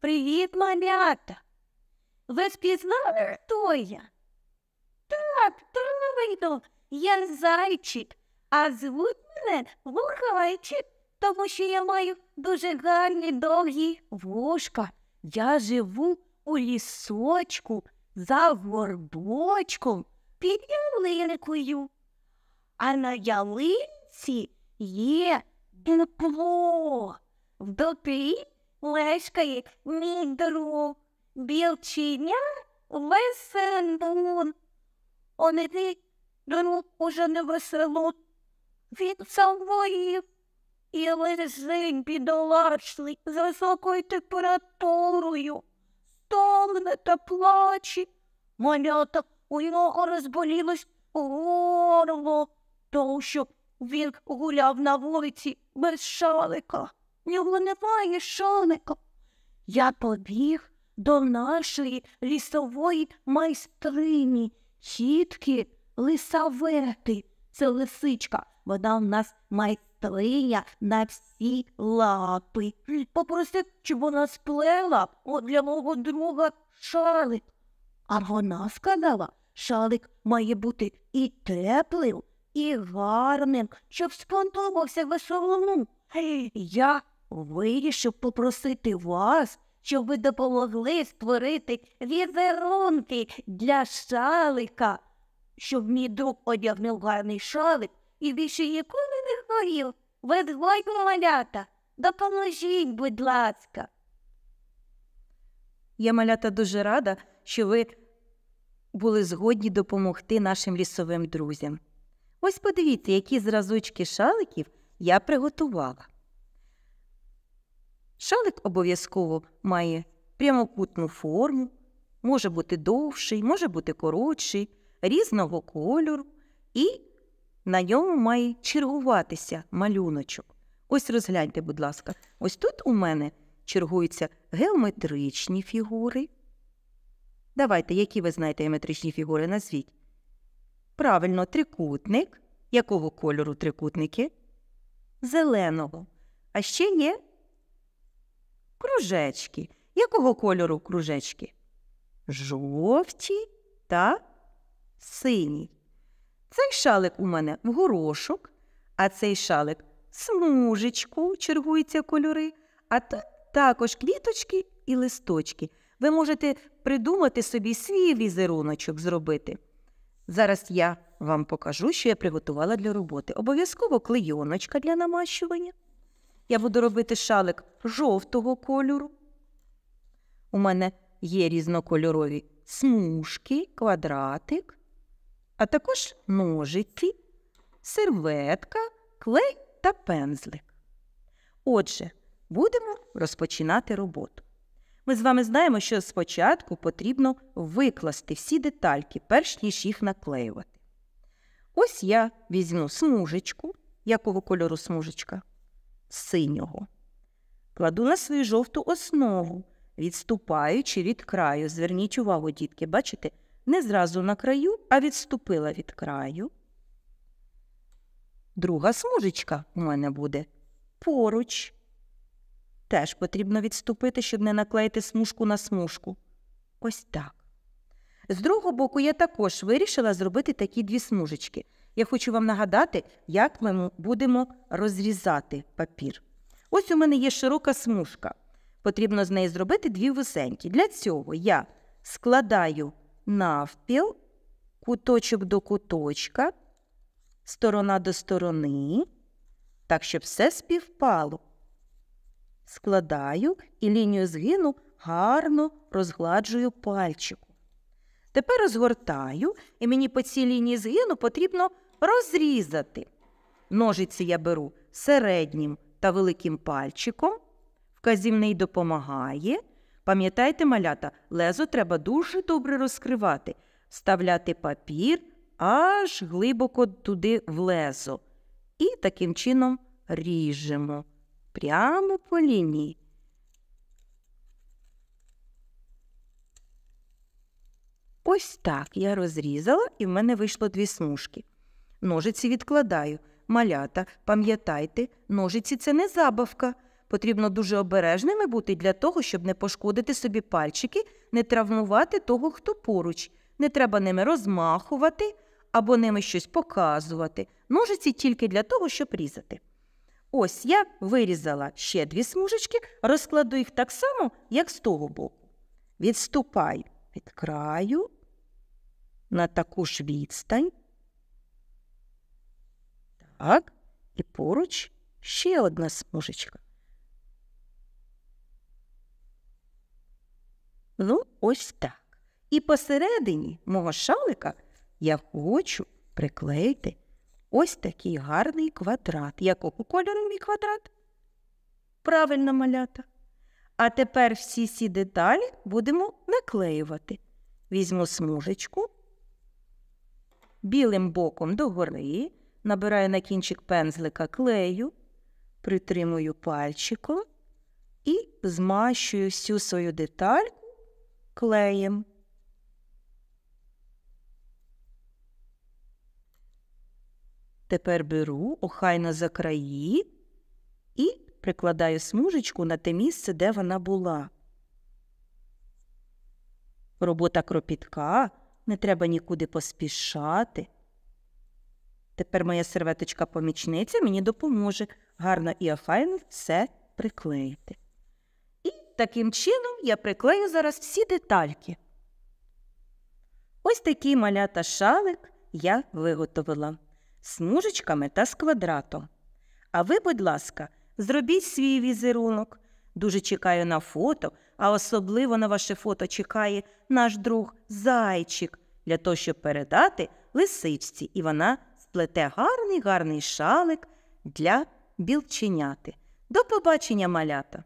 Привіт, малята. Ви впізнали, хто я? Так, правильно, я зайчик, а звуть мене вухайчик, тому що я маю дуже гарні довгі вушка. Я живу у лісочку за горбочком під ялинкою. А на ялинці є дупло. В доплі мешкає мій друг білчиня веселун. Вони ти друг уже не веселун. Він завоїв і лежить бідолашний з високою температурою, стомне та плаче. Малята у нього розболілось горло, тому що він гуляв на вулиці без шалика нього немає шалика. Я побіг до нашої лісової майстрині, тітки лисавети. Це лисичка, вона в нас майстриня на всі лапи. Попросив, чи вона сплела от для мого друга шалик. А вона сказала, шалик має бути і теплим, і гарним, щоб сподобався веселому. Я вирішив попросити вас, щоб ви допомогли створити візерунки для шалика, щоб мій друг одягнув гарний шалик і більше ніколи не хворів. Ви згодні малята, допоможіть, будь ласка. Я малята дуже рада, що ви були згодні допомогти нашим лісовим друзям. Ось подивіться, які зразочки шаликів я приготувала. Шалик обов'язково має прямокутну форму, може бути довший, може бути коротший, різного кольору, і на ньому має чергуватися малюночок. Ось розгляньте, будь ласка, ось тут у мене чергуються геометричні фігури. Давайте, які ви знаєте геометричні фігури назвіть. Правильно, трикутник. Якого кольору трикутники? Зеленого. А ще є Кружечки. Якого кольору кружечки? Жовті та сині. Цей шалик у мене в горошок, а цей шалик смужечку, чергуються кольори, а також квіточки і листочки. Ви можете придумати собі свій візеруночок зробити. Зараз я вам покажу, що я приготувала для роботи. Обов'язково клейоночка для намащування я буду робити шалик жовтого кольору. У мене є різнокольорові смужки, квадратик, а також ножиці, серветка, клей та пензлик. Отже, будемо розпочинати роботу. Ми з вами знаємо, що спочатку потрібно викласти всі детальки, перш ніж їх наклеювати. Ось я візьму смужечку. Якого кольору смужечка? синього. Кладу на свою жовту основу, відступаючи від краю. Зверніть увагу, дітки, бачите, не зразу на краю, а відступила від краю. Друга смужечка у мене буде поруч. Теж потрібно відступити, щоб не наклеїти смужку на смужку. Ось так. З другого боку, я також вирішила зробити такі дві смужечки. Я хочу вам нагадати, як ми будемо розрізати папір. Ось у мене є широка смужка. Потрібно з неї зробити дві вусенькі. Для цього я складаю навпіл, куточок до куточка, сторона до сторони, так, щоб все співпало. Складаю і лінію згину гарно розгладжую пальчиком. Тепер розгортаю, і мені по цій лінії згину потрібно розрізати. Ножиці я беру середнім та великим пальчиком. Вказівний допомагає. Пам'ятайте, малята, лезо треба дуже добре розкривати, вставляти папір аж глибоко туди в лезо. І таким чином ріжемо прямо по лінії. Ось так я розрізала, і в мене вийшло дві смужки. Ножиці відкладаю. Малята, пам'ятайте, ножиці це не забавка. Потрібно дуже обережними бути для того, щоб не пошкодити собі пальчики, не травмувати того, хто поруч. Не треба ними розмахувати або ними щось показувати. Ножиці тільки для того, щоб різати. Ось я вирізала ще дві смужечки, розкладу їх так само, як з того боку. Відступаю від краю на таку ж відстань. Так, і поруч ще одна смужечка. Ну, ось так. І посередині мого шалика я хочу приклеїти ось такий гарний квадрат. Якого кольору мій квадрат? Правильно малята. А тепер всі ці деталі будемо наклеювати. Візьму смужечку білим боком до догори набираю на кінчик пензлика клею, притримую пальчиком і змащую всю свою деталь клеєм. Тепер беру охайно за краї і прикладаю смужечку на те місце, де вона була. Робота кропітка, не треба нікуди поспішати. Тепер моя серветочка-помічниця мені допоможе гарно і офайно все приклеїти. І таким чином я приклею зараз всі детальки. Ось такий малята шалик я виготовила з мужечками та з квадратом. А ви, будь ласка, зробіть свій візерунок. Дуже чекаю на фото, а особливо на ваше фото чекає наш друг зайчик для того, щоб передати лисичці, і вона сплете гарний гарний шалик для білченяти. До побачення малята!